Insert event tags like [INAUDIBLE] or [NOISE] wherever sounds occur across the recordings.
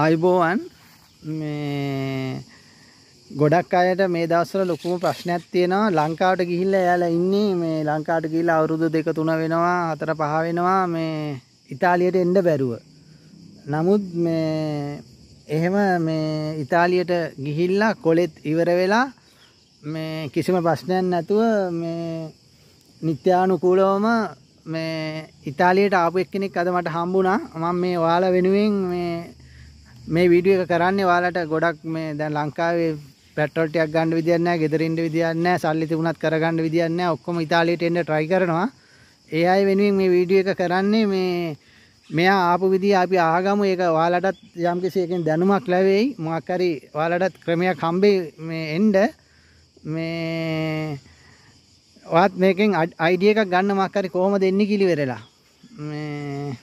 ආයුබෝවන් මේ ගොඩක් අයට මේ දවස්වල ලොකුම ප්‍රශ්නයක් තියෙනවා ලංකාවට ගිහිල්ලා එයාලා ඉන්නේ මේ ලංකාවට ගිහිල්ලා අවුරුදු දෙක තුන වෙනවා හතර පහ වෙනවා මේ ඉතාලියට එන්න බැරුව. නමුත් මේ එහෙම මේ ඉතාලියට ගිහිල්ලා කොලෙත් ඉවර වෙලා මේ කිසිම ප්‍රශ්නයක් නැතුව මේ නිත්‍යානුකූලවම මේ ඉතාලියට ආපු එක්කෙනෙක් අද මට හම්බුණා. මම මේ ඔයාලා වෙනුවෙන් මේ මේ වීඩියෝ එක කරන්නේ ඔයාලට ගොඩක් මේ දැන් ලංකාවේ පෙට්‍රල් ටිකක් ගන්න විදියක් නැහැ, ගෙදර ඉන්න විදියක් නැහැ, සල්ලි තිබුණත් කරගන්න විදියක් නැහැ. ඔක්කොම ඉතාලියට එන්න try කරනවා. ඒ අය වෙනුවෙන් මේ වීඩියෝ එක කරන්නේ මේ මෙයා ආපු විදිහ අපි ආගමු ඒක ඔයාලටත් යම්කිසි එකෙන් දැනුමක් ලැබෙයි. මොකක් හරි ඔයාලටත් ක්‍රමයක් හම්බෙයි මේ එන්න. මේ ඔයාත් මේකෙන් අයිඩිය එකක් ගන්න මොකක් හරි කොහොමද එන්නේ කිලිවෙරලා. මේ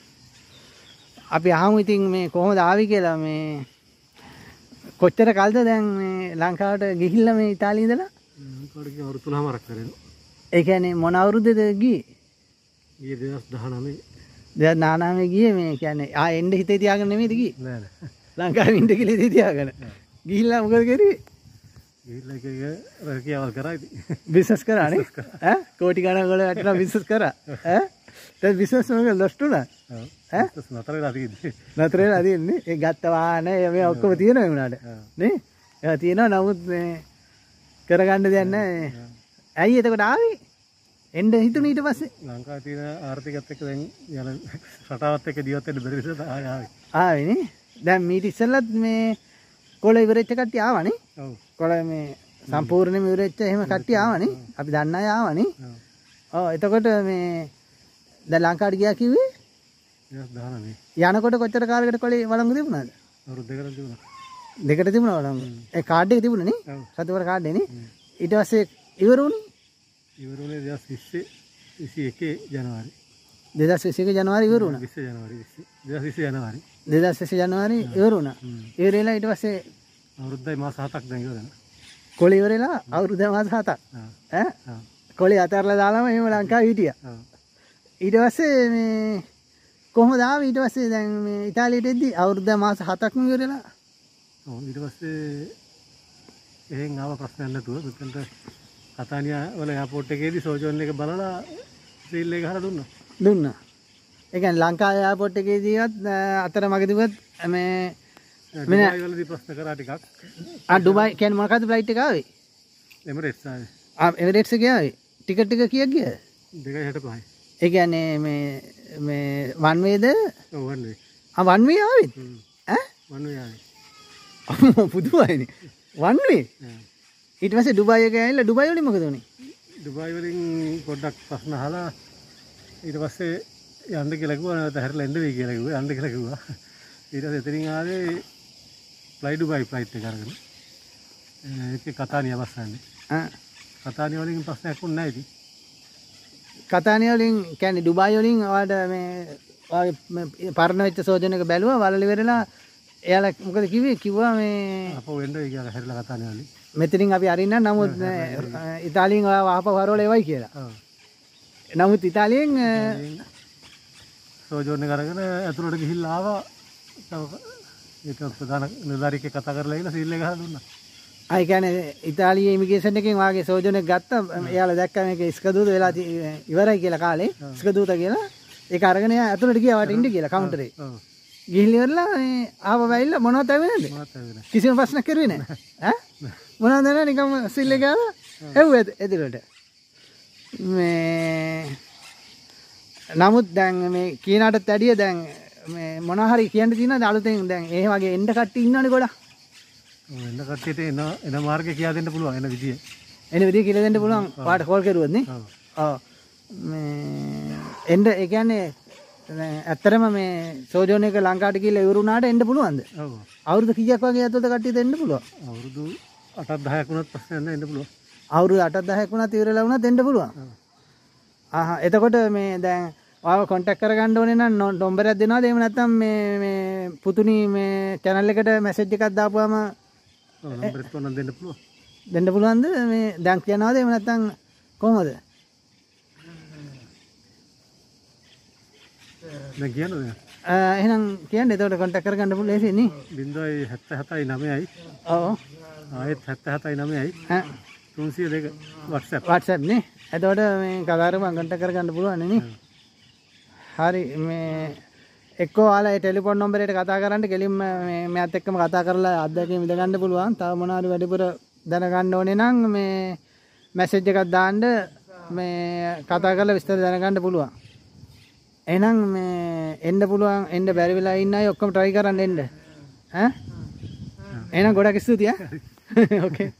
අපි අහමු ඉතින් මේ කොහොමද ආවි කියලා මේ කොච්චර කල්ද දැන් මේ ලංකාවට ගිහිල්ලා මේ ඉතාලිය ඉඳලා? ලංකාවට ගිහින් අවුරුදු 3මාරක් කරේනවා. ඒ කියන්නේ මොන අවුරුද්දේද ගියේ? ගියේ 2019. 2019 ගියේ මේ කියන්නේ ආ එන්න හිතේ තියාගෙන නෙමෙයිද ගියේ? නෑ නෑ. ලංකාවේ ඉන්න කියලා හිතේ තියාගෙන. ගිහිල්ලා මොකද කරේ? රැකියාවල් කරා බිස්නස් කරානේ [LAUGHS] ඈ කෝටි ගණන් වල වැටලා බිස්නස් කරා ඈ දැන් බිස්නස් වල ලොස්ට් උනා නතරල තියන්නේ ඒ ගත්තවාන එම ඔක්කම තියෙන වුණට නේ ඒ තියෙනවා නමුත් කරගන්න දෙන්න ඇයි එතකට ආවේ එන්ඩ හිතුන ඊට පස්සේ ලංකා තියන ආර්ථිකත්තක දැන් යන රටාවත් එක දියවත්තට බරිස ආවෙන දැන් මීට ඉස්සල්ලත් මේ කොල ඉවරච්ච කට්ටි ආවනේ කොල මේ සම්පූර්ණයම ඉවරච්ච එහෙම කට්ටි ආවනේ අපි දන්න ආවනේ ඕ එතකොට මේ ද ලංකාට ගියා කිව්වේ යනකොට කොච්චර කාලකට කොලේ වළංගු තිබුණාද? අවුරුදු දෙකකට තිබුණා. දෙකට තිබුණා වළංගු. ඒ කාඩ් එක තිබුණනේ. සතුවර කාඩ් එකනේ. ඊට පස්සේ ඉවර වුණේ. ඉවර වුණේ 2020 21 ජනවාරි. 2021 ජනවාරි ඉවර වුණා. 20 ජනවාරි 2020 ජනවාරි. 2020 ජනවාරි ඉවර වුණා. ඉවර වෙලා ඊට පස්සේ අවුරුද්දයි මාස 7ක් දැන් ඉවර වෙනවා. කොලේ ඉවර වෙලා අවුරුදු මාස 7ක්. ඈ? කොලේ අතහැරලා දාලාම එහෙම ලංකාවේ හිටියා. ඊට පස්සේ මේ කොහොමද ආවේ ඊට පස්සේ දැන් මේ ඉතාලියට එද්දි අවුරුද්ද මාස 7ක්ම ඉවරලා ඔව් ඊට පස්සේ එහෙන් ආව ප්‍රශ්නයක් නැතුව මෙතනට කතානියා වල එයාපෝට් එකේදී සෝජෝන් එක බලලා සීල් එක හර දුන්නා දුන්නා ඒ කියන්නේ ලංකාවේ එයාපෝට් එකේදීවත් අතරමඟදීවත් මේ මෙන්න වලදී ප්‍රශ්න කරා ටිකක් ආ ඩුබයි කියන්නේ මොකද්ද ෆ්ලයිට් එක ආවේ එමරේට්ස් ආවේ ආ එමරේට්ස් එක ආවේ ටිකට් එක කීයක් ගියද 2.65 ඒ කියන්නේ මේ වන් වේද? ඔව් වන් වේ. ආ වන් වේ ආවෙත්? ඈ? වන් වේ ආවේ. අම්මෝ පුදුමයිනේ. වන් වේ. ඊට පස්සේ ඩුබායි එක ඇවිල්ලා ඩුබායි වලින් මොකද උනේ? ඩුබායි වලින් පොඩ්ඩක් ප්‍රශ්න අහලා ඊට පස්සේ යන්න කියලා කිව්වා නැවත හැරිලා එන්න වෙයි කියලා කිව්වා යන්න කියලා කිව්වා. ඊට පස්සේ එතනින් ආවේ ෆ්ලයි ඩුබායි ෆ්ලයිට් එක අරගෙන. ඒක කතානිය අවස්සන්නේ. ඈ කතානිය වලින් ප්‍රශ්නයක් උන්නේ නැහැ ඉතින්. කතානිය වලින් කියන්නේ ඩුබායි වලින් ඔයාලට මේ වාගේ පරණ වෙච්ච සෝජන එක බැලුවා වලලි වෙරලා එයාලා මොකද කිව්වේ කිව්වා මේ අපෝ වෙන්නයි කියලා හැරිලා කතා නෑනේ මෙතනින් අපි අරින්න නමුත් ඉතාලියෙන් ආපහු වරවල එවයි කියලා. නමුත් ඉතාලියෙන් සෝජෝන් එක අරගෙන ඇතුළට ගිහිල්ලා ආවා. ඒක ප්‍රධාන නිලධාරියෙක් කතා කරලා ඉන්න සීල් එක ගහලා දුන්නා. ආයි කියන්නේ ඉතාලියේ ඉමිග්‍රේෂන් එකෙන් වාගේ සෝජෝන් එක ගත්තා. එයාලා දැක්කා මේක ස්කදූත වෙලා ඉවරයි කියලා කාලේ. ස්කදූත කියලා ඒ අරගෙන ඇතුළට ගියාට ඉන්න කියලා කවුන්ටරේ ගිහිලිවරලා ආව වැල්ල මොනවද ඇවිල්ලාද කිසිම ප්‍රශ්නක් කරුවේ නැහැ ඈ මොනවද නැහැ නිකම් සිල් එක ගාලා ඇව්වද එදිරට මේ නමුත් දැන් මේ කියනටත් ඇඩිය දැන් මේ මොන හරි කියන්න තියෙනවද අලුතෙන් දැන් ඒ වගේ එන්න කට්ටිය ඉන්නවනේ ගොඩක් එන්න කට්ටියට එන එන මාර්ගය කියලා දෙන්න පුළුවන් එන විදිය එන විදිය කියලා දෙන්න පුළුවන් පාට කෝල් කරුවොත් නේ ආ මේ එන්ඩ එකන්නේ ඇත්තරම මේ සෝජෝනයක ලංකාට කියල ඉවරුණාට එන්න පුළුවන්ද අවුරුදු කියක් වගේ ඇතුට කට්ටි දෙන්න පුළුව අවුරුදු අටත් දහයකුණත් පස්සන්න එන්න පුළුව අවුරු අටත් දහයකුණත් ඉවර ලවුණ දෙන්න පුළුවන් ආහ එතකොට මේ දැන් ආව කොටක් කරගන්න ඕන නම් ඩොම්බරයක් දෙනවා එහෙම නැත්නම් මේ මේ පුතුණි මේ channel එකට message එකක් දාපුවාම දෙන්න පුළුවන් දෙන්න පුළුවන්ද මේ දැන් කියනවාද එහෙම නැත්නම් කොහොමද දැන් කියනද එහෙනම් කියන්න එතකොට කොන්ටැක්ට් කරගන්න පුළුවන් ලේසියි නේ 077යි 9යි ඔව් ආයෙත් 77යි 9යි ඈ 302 WhatsApp WhatsApp නේ එතකොට මේ කවදාරු මම කොන්ටැක්ට් කරගන්න පුළුවන් නේ හරි මේ එක්කෝ ඔයාලා ඒ ටෙලිෆෝන් නම්බරයට කතා කරන්න කෙලින්ම මේ මෙයාත් එක්කම කතා කරලා අත්දැකීම් ඉඳ ගන්න පුළුවන් තව මොනවාරි වැඩිපුර දැනගන්න ඕනේ නම් මේ මැසේජ් එකක් දාන්න මේ කතා කරලා විස්තර දැනගන්න පුළුවන් එහෙනම් මේ එන්න පුළුවන් එන්න බැරි වෙලා ඉන්න අය ඔක්කොම try කරන්න එන්න. ඈ? එහෙනම් ගොඩක් ස්තුතියි ඈ. ඕකේ. [LAUGHS]